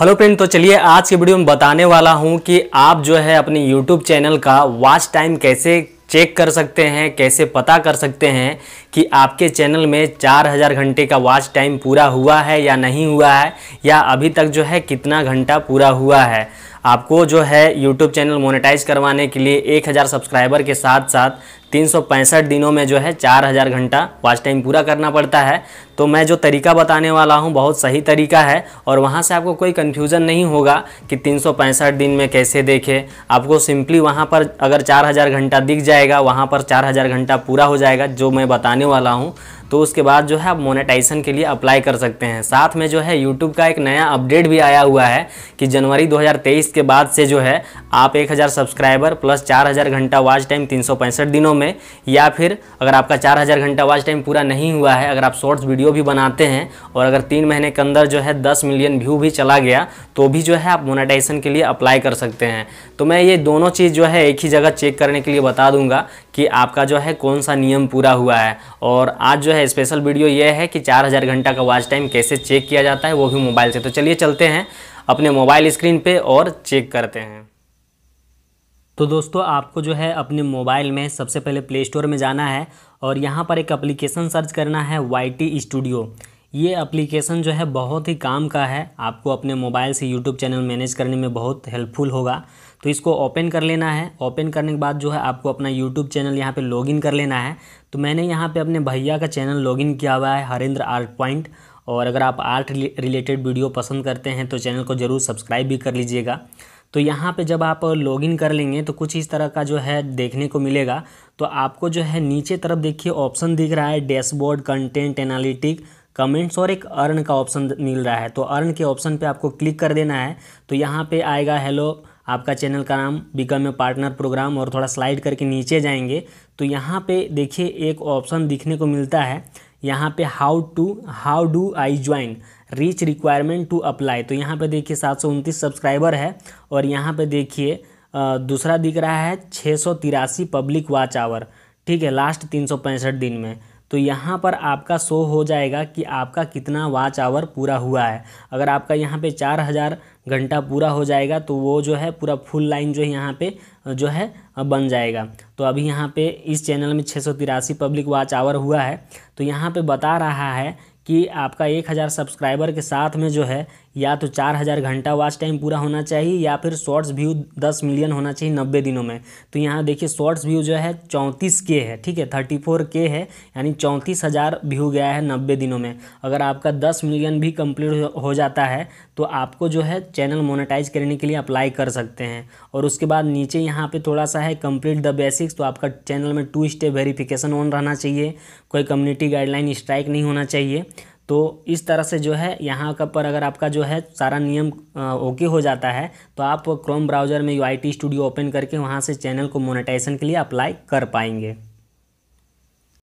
hello friend तो चलिए आज के वीडियो में बताने वाला हूं कि आप जो है अपने यूट्यूब चैनल का वॉच टाइम कैसे चेक कर सकते हैं कैसे पता कर सकते हैं कि आपके चैनल में 4000 घंटे का वॉच टाइम पूरा हुआ है या नहीं हुआ है या अभी तक जो है कितना घंटा पूरा हुआ है आपको जो है यूट्यूब चैनल मोनेटाइज करवाने के लिए एक हज़ार सब्सक्राइबर के साथ साथ तीन दिनों में जो है चार हज़ार घंटा वॉच टाइम पूरा करना पड़ता है तो मैं जो तरीका बताने वाला हूँ बहुत सही तरीका है और वहाँ से आपको कोई कन्फ्यूज़न नहीं होगा कि तीन दिन में कैसे देखें आपको सिंपली वहाँ पर अगर चार हज़ार घंटा दिख जाएगा वहाँ पर चार हज़ार घंटा पूरा हो जाएगा जो मैं बताने वाला हूँ तो उसके बाद जो है आप मोनेटाइजेशन के लिए अप्लाई कर सकते हैं साथ में जो है यूट्यूब का एक नया अपडेट भी आया हुआ है कि जनवरी 2023 के बाद से जो है आप 1000 सब्सक्राइबर प्लस 4000 घंटा वाच टाइम तीन दिनों में या फिर अगर आपका 4000 घंटा वाच टाइम पूरा नहीं हुआ है अगर आप शॉर्ट्स वीडियो भी बनाते हैं और अगर तीन महीने के अंदर जो है दस मिलियन व्यू भी चला गया तो भी जो है आप मोनाटाइजेशन के लिए अप्लाई कर सकते हैं तो मैं ये दोनों चीज़ जो है एक ही जगह चेक करने के लिए बता दूंगा कि आपका जो है कौन सा नियम पूरा हुआ है और आज जो है स्पेशल वीडियो ये है कि 4000 घंटा का वॉच टाइम कैसे चेक किया जाता है वो भी मोबाइल से तो चलिए चलते हैं अपने मोबाइल स्क्रीन पे और चेक करते हैं तो दोस्तों आपको जो है अपने मोबाइल में सबसे पहले प्ले स्टोर में जाना है और यहाँ पर एक अप्लीकेशन सर्च करना है वाई टी स्टूडियो ये एप्लीकेशन जो है बहुत ही काम का है आपको अपने मोबाइल से यूट्यूब चैनल मैनेज करने में बहुत हेल्पफुल होगा तो इसको ओपन कर लेना है ओपन करने के बाद जो है आपको अपना यूट्यूब चैनल यहाँ पे लॉगिन कर लेना है तो मैंने यहाँ पे अपने भैया का चैनल लॉगिन किया हुआ है हरेंद्र आर्ट पॉइंट और अगर आप आर्ट रिलेटेड वीडियो पसंद करते हैं तो चैनल को ज़रूर सब्सक्राइब भी कर लीजिएगा तो यहाँ पे जब आप लॉगिन कर लेंगे तो कुछ इस तरह का जो है देखने को मिलेगा तो आपको जो है नीचे तरफ देखिए ऑप्शन दिख रहा है डैशबोर्ड कंटेंट एनालिटिक कमेंट्स और एक अर्न का ऑप्शन मिल रहा है तो अर्न के ऑप्शन पे आपको क्लिक कर देना है तो यहाँ पे आएगा हेलो आपका चैनल का नाम बिकम ए पार्टनर प्रोग्राम और थोड़ा स्लाइड करके नीचे जाएंगे तो यहाँ पे देखिए एक ऑप्शन दिखने को मिलता है यहाँ पे how to how do I join reach requirement to apply तो यहाँ पे देखिए सात सौ उनतीस सब्सक्राइबर है और यहाँ पर देखिए दूसरा दिख रहा है छः सौ तिरासी पब्लिक वाच आवर ठीक है लास्ट तीन सौ पैंसठ दिन में तो यहाँ पर आपका शो हो जाएगा कि आपका कितना वाच आवर पूरा हुआ है अगर आपका यहाँ पे चार हज़ार घंटा पूरा हो जाएगा तो वो जो है पूरा फुल लाइन जो है यहाँ पे जो है बन जाएगा तो अभी यहाँ पे इस चैनल में छः सौ तिरासी पब्लिक वाच आवर हुआ है तो यहाँ पर बता रहा है कि आपका एक हज़ार सब्सक्राइबर के साथ में जो है या तो चार हज़ार घंटा वॉच टाइम पूरा होना चाहिए या फिर शॉर्ट्स व्यू दस मिलियन होना चाहिए नब्बे दिनों में तो यहाँ देखिए शॉर्ट्स व्यू जो है चौंतीस के है ठीक है थर्टी फोर के है यानी चौंतीस हज़ार व्यू गया है नब्बे दिनों में अगर आपका दस मिलियन भी कंप्लीट हो जाता है तो आपको जो है चैनल मोनेटाइज करने के लिए अप्लाई कर सकते हैं और उसके बाद नीचे यहाँ पर थोड़ा सा है कम्प्लीट द बेसिक्स तो आपका चैनल में टू स्टेप वेरीफिकेशन ऑन रहना चाहिए कोई कम्युनिटी गाइडलाइन स्ट्राइक नहीं होना चाहिए तो इस तरह से जो है यहाँ का पर अगर आपका जो है सारा नियम ओके हो जाता है तो आप क्रोम ब्राउज़र में यू स्टूडियो ओपन करके वहाँ से चैनल को मोनेटाइजेशन के लिए अप्लाई कर पाएंगे